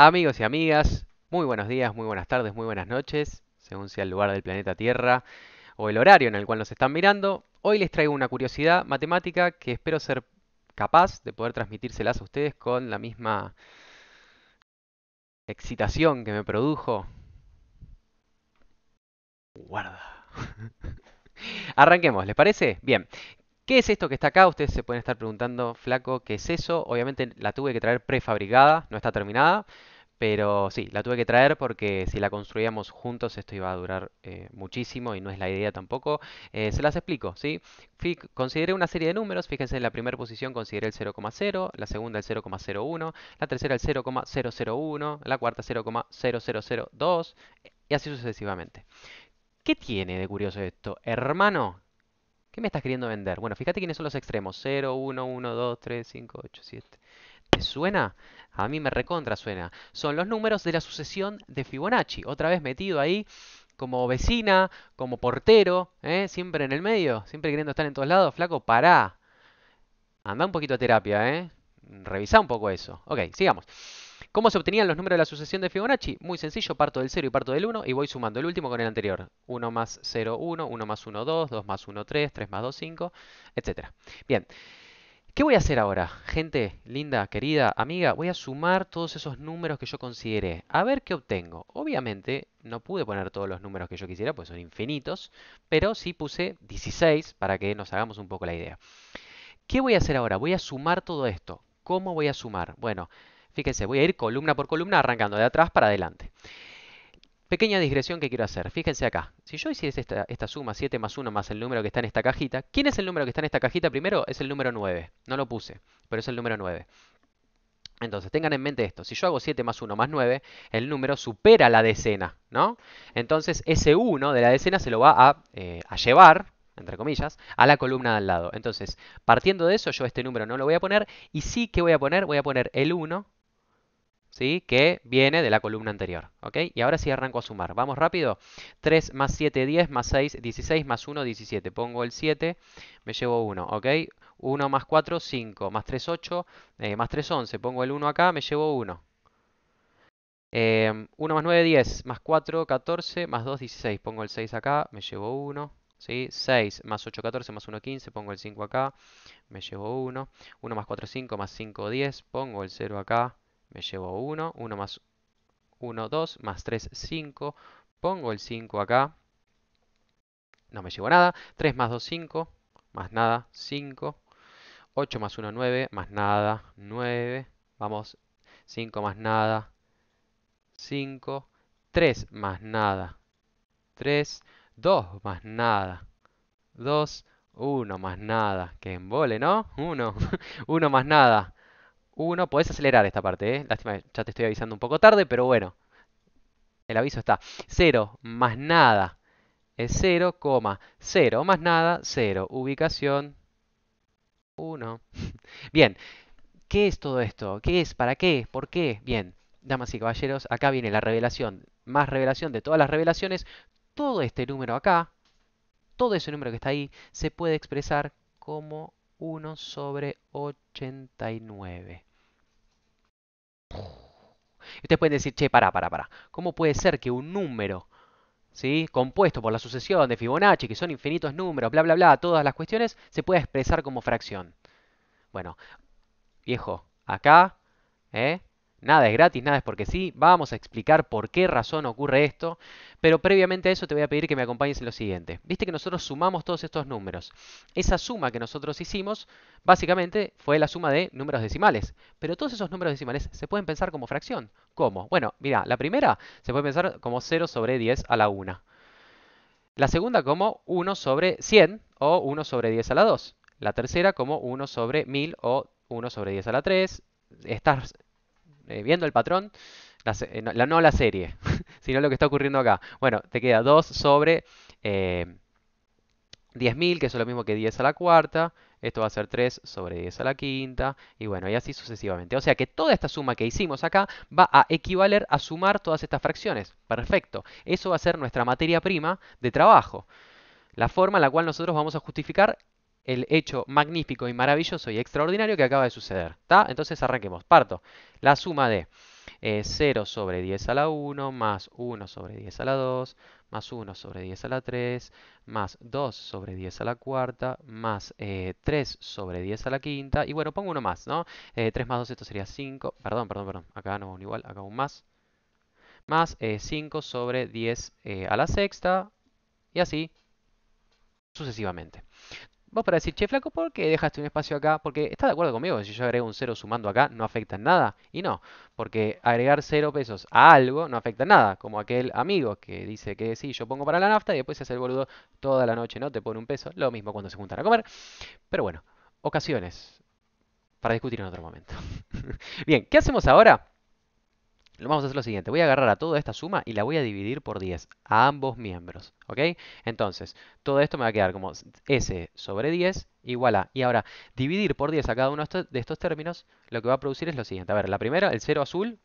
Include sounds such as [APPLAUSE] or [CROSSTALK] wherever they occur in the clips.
Amigos y amigas, muy buenos días, muy buenas tardes, muy buenas noches, según sea el lugar del planeta Tierra o el horario en el cual nos están mirando. Hoy les traigo una curiosidad matemática que espero ser capaz de poder transmitírselas a ustedes con la misma excitación que me produjo. Guarda. [LAUGHS] Arranquemos, ¿les parece? Bien. ¿Qué es esto que está acá? Ustedes se pueden estar preguntando, flaco, ¿qué es eso? Obviamente la tuve que traer prefabricada, no está terminada, pero sí, la tuve que traer porque si la construíamos juntos esto iba a durar eh, muchísimo y no es la idea tampoco. Eh, se las explico, ¿sí? consideré una serie de números, fíjense en la primera posición consideré el 0,0, la segunda el 0,01, la tercera el 0,001, la cuarta 0,0002 y así sucesivamente. ¿Qué tiene de curioso esto? Hermano, ¿Qué me estás queriendo vender? Bueno, fíjate quiénes son los extremos. 0, 1, 1, 2, 3, 5, 8, 7. ¿Te suena? A mí me recontra suena. Son los números de la sucesión de Fibonacci. Otra vez metido ahí como vecina, como portero, ¿eh? siempre en el medio, siempre queriendo estar en todos lados. Flaco, pará. Anda un poquito a terapia, ¿eh? Revisá un poco eso. Ok, sigamos. ¿Cómo se obtenían los números de la sucesión de Fibonacci? Muy sencillo, parto del 0 y parto del 1 y voy sumando el último con el anterior. 1 más 0, 1, 1 más 1, 2, 2 más 1, 3, 3 más 2, 5, etc. Bien. ¿Qué voy a hacer ahora? Gente linda, querida, amiga, voy a sumar todos esos números que yo consideré. A ver qué obtengo. Obviamente no pude poner todos los números que yo quisiera, pues son infinitos, pero sí puse 16 para que nos hagamos un poco la idea. ¿Qué voy a hacer ahora? Voy a sumar todo esto. ¿Cómo voy a sumar? Bueno, Fíjense, voy a ir columna por columna arrancando de atrás para adelante. Pequeña digresión que quiero hacer. Fíjense acá. Si yo hiciese esta, suma, 7 más 1 más el número que está en esta cajita, ¿quién es el número que está en esta cajita primero? Es el número 9. No lo puse, pero es el número 9. Entonces, tengan en mente esto. Si yo hago 7 más 1 más 9, el número supera la decena, ¿no? Entonces, ese 1 de la decena se lo va eh, a, llevar, entre comillas, a la columna de al lado. Entonces, partiendo de eso, yo este número no lo voy a poner, y sí que voy a poner, voy a poner el 1 que viene de la columna anterior. Y ahora sí arranco a sumar. Vamos rápido. 3 más 7, 10, más 6, 16, más 1, 17. Pongo el 7, me llevo 1. 1 más 4, 5, más 3, 8, eh, más 3, 11. Pongo el 1 acá, me llevo 1. 1 em, más 9, 10, más 4, 14, más 2, 16. Pongo el 6 acá, me llevo 1. ¿Sí? 6 más 8, 14, más 1, 15, pongo el 5 acá, me llevo 1. 1 más 4, 5, más 5, 10, pongo el 0 acá, me llevo 1, 1 más 1, 2, más 3, 5. Pongo el 5 acá. No me llevo nada. 3 más 2, 5. Más nada, 5. 8 más 1, 9. Más nada, 9. Vamos, 5 más nada, 5. 3 más nada, 3. 2 más nada, 2. 1 más nada. Que embole, ¿no? 1. 1 [LAUGHS] más nada. Uno, uh, Podés acelerar esta parte, ¿eh? Lástima, ya te estoy avisando un poco tarde, pero bueno. El aviso está. 0 más nada es 0,0 más nada, 0. Ubicación 1. [LAUGHS] Bien. ¿Qué es todo esto? ¿Qué es? ¿Para qué? ¿Por qué? Bien, damas y caballeros, acá viene la revelación. Más revelación de todas las revelaciones. Todo este número acá, todo ese número que está ahí, se puede expresar como 1 sobre 89 ustedes pueden decir, che, pará, pará, pará. ¿Cómo puede ser que un número ¿sí? compuesto por la sucesión de Fibonacci, que son infinitos números, bla, bla, bla, todas las cuestiones, se pueda expresar como fracción? Bueno, viejo, acá ¿eh? Nada es gratis, nada es porque sí. Vamos a explicar por qué razón ocurre esto. Pero previamente a eso te voy a pedir que me acompañes en lo siguiente. Viste que nosotros sumamos todos estos números. Esa suma que nosotros hicimos, básicamente, fue la suma de números decimales. Pero todos esos números decimales se pueden pensar como fracción. ¿Cómo? Bueno, mira, la primera se puede pensar como 0 sobre 10 a la 1. La segunda como 1 sobre 100 o 1 sobre 10 a la 2. La tercera como 1 sobre 1000 o 1 sobre 10 a la 3. Estas eh, viendo el patrón, la, eh, no, la, la serie, [LAUGHS] sino lo que está ocurriendo acá. Bueno, te queda 2 sobre 10.000, eh, que es lo mismo que 10 a la cuarta. Esto va a ser 3 sobre 10 a la quinta. Y bueno, y así sucesivamente. O sea que toda esta suma que hicimos acá va a equivaler a sumar todas estas fracciones. Perfecto. Eso va a ser nuestra materia prima de trabajo. La forma en la cual nosotros vamos a justificar el hecho magnífico y maravilloso y extraordinario que acaba de suceder. ¿Está? Entonces arranquemos. Parto. La suma de 0 eh, sobre 10 a la 1, más 1 sobre 10 a la 2, más 1 sobre 10 a la 3, más 2 sobre 10 a la cuarta, más 3 eh, sobre 10 a la quinta. Y bueno, pongo uno más, ¿no? 3 eh, más 2, esto sería 5. Perdón, perdón, perdón. Acá no un igual, acá un más. Más 5 sobre 10 a la sexta. Y así sucesivamente. Vos para decir, che, flaco, ¿por qué dejaste un espacio acá? Porque está de acuerdo conmigo, si yo agrego un cero sumando acá, no afecta en nada. Y no, porque agregar cero pesos a algo no afecta nada. Como aquel amigo que dice que sí, yo pongo para la nafta y después se hace el boludo toda la noche, ¿no? Te pone un peso. Lo mismo cuando se juntan a comer. Pero bueno, ocasiones para discutir en otro momento. [LAUGHS] Bien, ¿qué hacemos ahora? vamos a hacer lo siguiente. Voy a agarrar a toda esta suma y la voy a dividir por 10 a ambos miembros. ¿Ok? Entonces, todo esto me va a quedar como S sobre 10 igual a... Y ahora, dividir por 10 a cada uno de estos términos, lo que va a producir es lo siguiente. A ver, la primera, el 0 azul,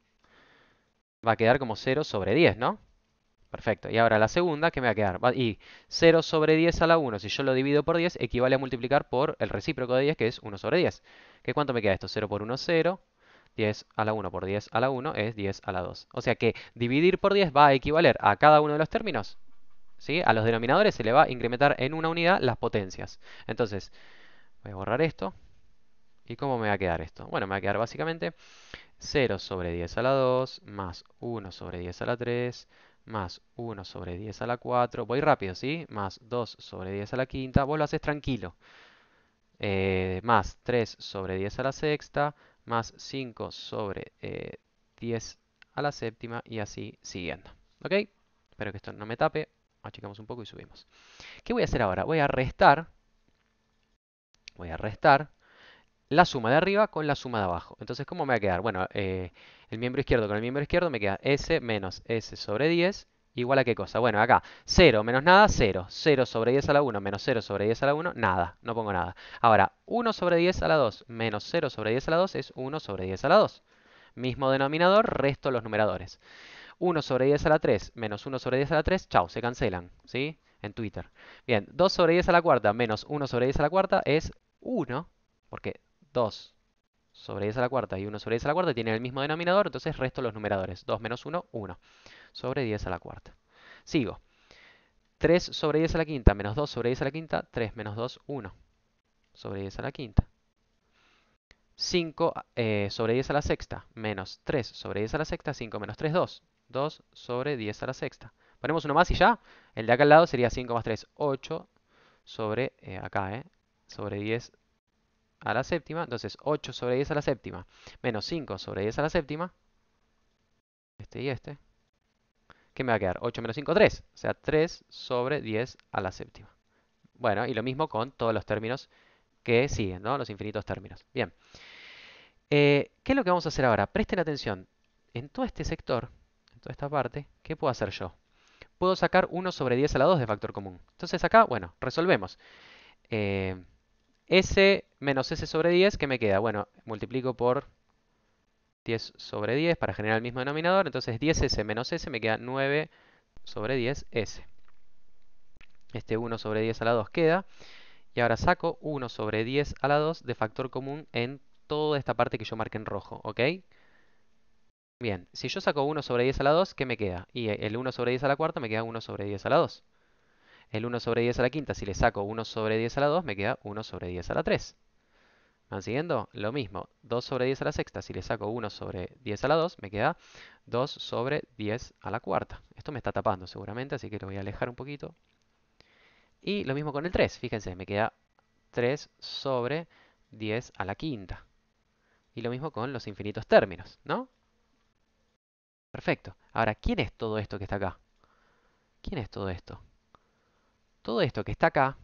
va a quedar como 0 sobre 10, ¿no? Perfecto. Y ahora la segunda, ¿qué me va a quedar? Y 0 sobre 10 a la 1, si yo lo divido por 10, equivale a multiplicar por el recíproco de 10, que es 1 sobre 10. ¿Qué cuánto me queda esto? 0 por 1, 0. 10 a la 1 por 10 a la 1 es 10 a la 2. O sea que dividir por 10 va a equivaler a cada uno de los términos. ¿sí? A los denominadores se le va a incrementar en una unidad las potencias. Entonces, voy a borrar esto. ¿Y cómo me va a quedar esto? Bueno, me va a quedar básicamente 0 sobre 10 a la 2, más 1 sobre 10 a la 3, más 1 sobre 10 a la 4. Voy rápido, ¿sí? Más 2 sobre 10 a la quinta. Vos lo haces tranquilo. Eh, más 3 sobre 10 a la sexta, más 5 sobre 10 eh, a la séptima y así siguiendo. ¿Ok? Espero que esto no me tape. Achicamos un poco y subimos. ¿Qué voy a hacer ahora? Voy a restar. Voy a restar la suma de arriba con la suma de abajo. Entonces, ¿cómo me va a quedar? Bueno, eh, el miembro izquierdo con el miembro izquierdo me queda S menos S sobre 10 igual a qué cosa. Bueno, acá 0 menos nada, 0. 0 sobre 10 a la 1 menos 0 sobre 10 a la 1, nada, no pongo nada. Ahora, 1 sobre 10 a la 2 menos 0 sobre 10 a la 2 es 1 sobre 10 a la 2. Mismo denominador, resto los numeradores. 1 sobre 10 a la 3 menos 1 sobre 10 a la 3, chao, se cancelan, ¿sí? En Twitter. Bien, 2 sobre 10 a la cuarta menos 1 sobre 10 a la cuarta es 1, porque 2 sobre 10 a la cuarta y 1 sobre 10 a la cuarta tienen el mismo denominador, entonces resto los numeradores. 2 menos 1, 1 sobre 10 a la cuarta. Sigo. 3 sobre 10 a la quinta menos 2 sobre 10 a la quinta, 3 menos 2, 1 sobre 10 a la quinta. 5 eh, sobre 10 a la sexta menos 3 sobre 10 a la sexta, 5 menos 3, 2. 2 sobre 10 a la sexta. Ponemos uno más y ya. El de acá al lado sería 5 más 3, 8 sobre, eh, acá, eh, sobre 10 a la séptima. Entonces 8 sobre 10 a la séptima menos 5 sobre 10 a la séptima. Este y este. ¿Qué me va a quedar? 8 menos 5, 3. O sea, 3 sobre 10 a la séptima. Bueno, y lo mismo con todos los términos que siguen, ¿no? Los infinitos términos. Bien. Eh, ¿Qué es lo que vamos a hacer ahora? Presten atención. En todo este sector, en toda esta parte, ¿qué puedo hacer yo? Puedo sacar 1 sobre 10 a la 2 de factor común. Entonces acá, bueno, resolvemos. Eh, S menos S sobre 10, ¿qué me queda? Bueno, multiplico por 10 sobre 10 para generar el mismo denominador, entonces 10S menos S me queda 9 sobre 10S. Este 1 sobre 10 a la 2 queda, y ahora saco 1 sobre 10 a la 2 de factor común en toda esta parte que yo marqué en rojo, ¿ok? Bien, si yo saco 1 sobre 10 a la 2, ¿qué me queda? Y el 1 sobre 10 a la cuarta me queda 1 sobre 10 a la 2. El 1 sobre 10 a la quinta, si le saco 1 sobre 10 a la 2, me queda 1 sobre 10 a la 3. ¿Van siguiendo? Lo mismo, 2 sobre 10 a la sexta, si le saco 1 sobre 10 a la 2, me queda 2 sobre 10 a la cuarta. Esto me está tapando seguramente, así que lo voy a alejar un poquito. Y lo mismo con el 3, fíjense, me queda 3 sobre 10 a la quinta. Y lo mismo con los infinitos términos, ¿no? Perfecto. Ahora, ¿quién es todo esto que está acá? ¿Quién es todo esto? Todo esto que está acá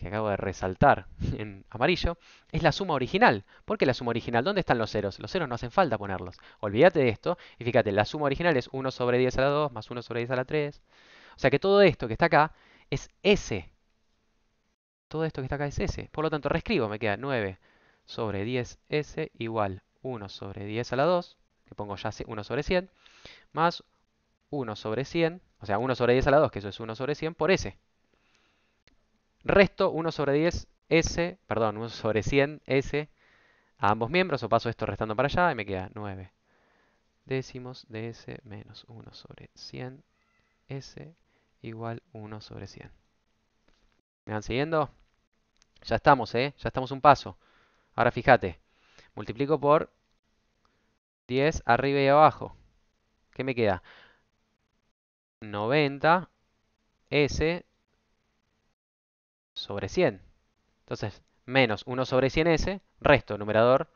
que acabo de resaltar en amarillo, es la suma original. ¿Por qué la suma original? ¿Dónde están los ceros? Los ceros no hacen falta ponerlos. Olvídate de esto y fíjate, la suma original es 1 sobre 10 a la 2 más 1 sobre 10 a la 3. O sea que todo esto que está acá es S. Todo esto que está acá es S. Por lo tanto, reescribo, me queda 9 sobre 10S igual 1 sobre 10 a la 2, que pongo ya 1 sobre 100, más 1 sobre 100, o sea, 1 sobre 10 a la 2, que eso es 1 sobre 100, por S. Resto 1 sobre 10 S, perdón, 1 sobre 100 S a ambos miembros, o paso esto restando para allá y me queda 9 décimos de S menos 1 sobre 100 S igual 1 sobre 100. ¿Me van siguiendo? Ya estamos, ¿eh? Ya estamos un paso. Ahora fíjate, multiplico por 10 arriba y abajo. ¿Qué me queda? 90 S sobre 100. Entonces, menos 1 sobre 100S, resto numerador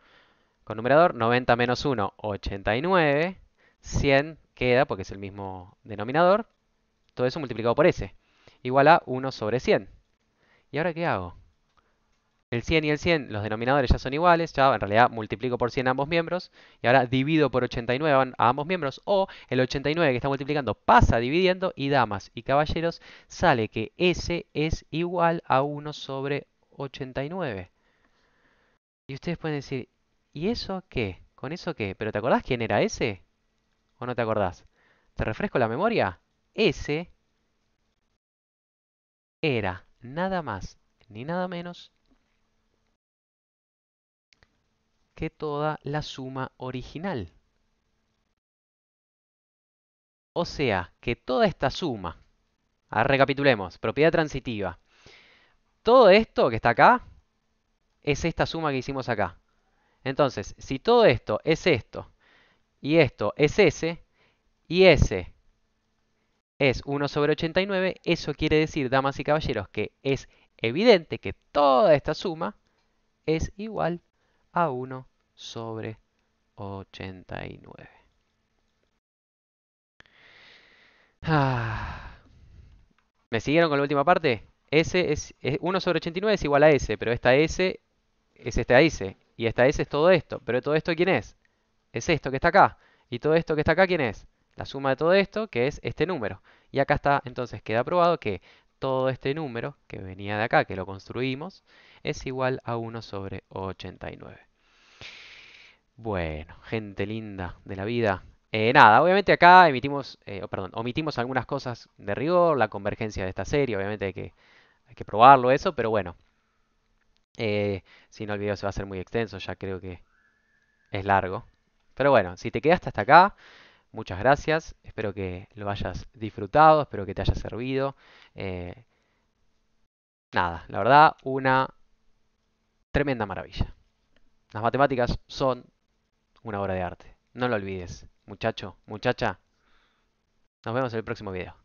con numerador, 90 menos 1, 89, 100 queda, porque es el mismo denominador, todo eso multiplicado por S, igual a 1 sobre 100. ¿Y ahora qué hago? El 100 y el 100, los denominadores ya son iguales, ya en realidad multiplico por 100 ambos miembros, y ahora divido por 89 a ambos miembros, o el 89 que está multiplicando pasa dividiendo, y damas y caballeros, sale que S es igual a 1 sobre 89. Y ustedes pueden decir, ¿y eso qué? ¿Con eso qué? ¿Pero te acordás quién era S? ¿O no te acordás? ¿Te refresco la memoria? S era nada más ni nada menos que toda la suma original. O sea, que toda esta suma, a recapitulemos, propiedad transitiva, todo esto que está acá es esta suma que hicimos acá. Entonces, si todo esto es esto, y esto es S, y S es 1 sobre 89, eso quiere decir, damas y caballeros, que es evidente que toda esta suma es igual a 1 sobre 89. Ah. ¿Me siguieron con la última parte? S es, 1 sobre 89 es igual a S, pero esta S es esta S. Y esta S es todo esto. Pero todo esto, ¿quién es? Es esto que está acá. Y todo esto que está acá, ¿quién es? La suma de todo esto, que es este número. Y acá está, entonces queda probado que todo este número, que venía de acá, que lo construimos, es igual a 1 sobre 89. Bueno, gente linda de la vida. Eh, nada, obviamente acá emitimos, eh, omitimos algunas cosas de rigor, la convergencia de esta serie, obviamente hay que, probarlo eso, pero bueno. Eh, si no, el video se va a hacer muy extenso, ya creo que es largo. Pero bueno, si te quedaste hasta acá, muchas gracias. Espero que lo hayas disfrutado, espero que te haya servido. Eh, nada, la verdad, una tremenda maravilla. Las matemáticas son una obra de arte. No lo olvides, muchacho, muchacha. Nos vemos en el próximo video.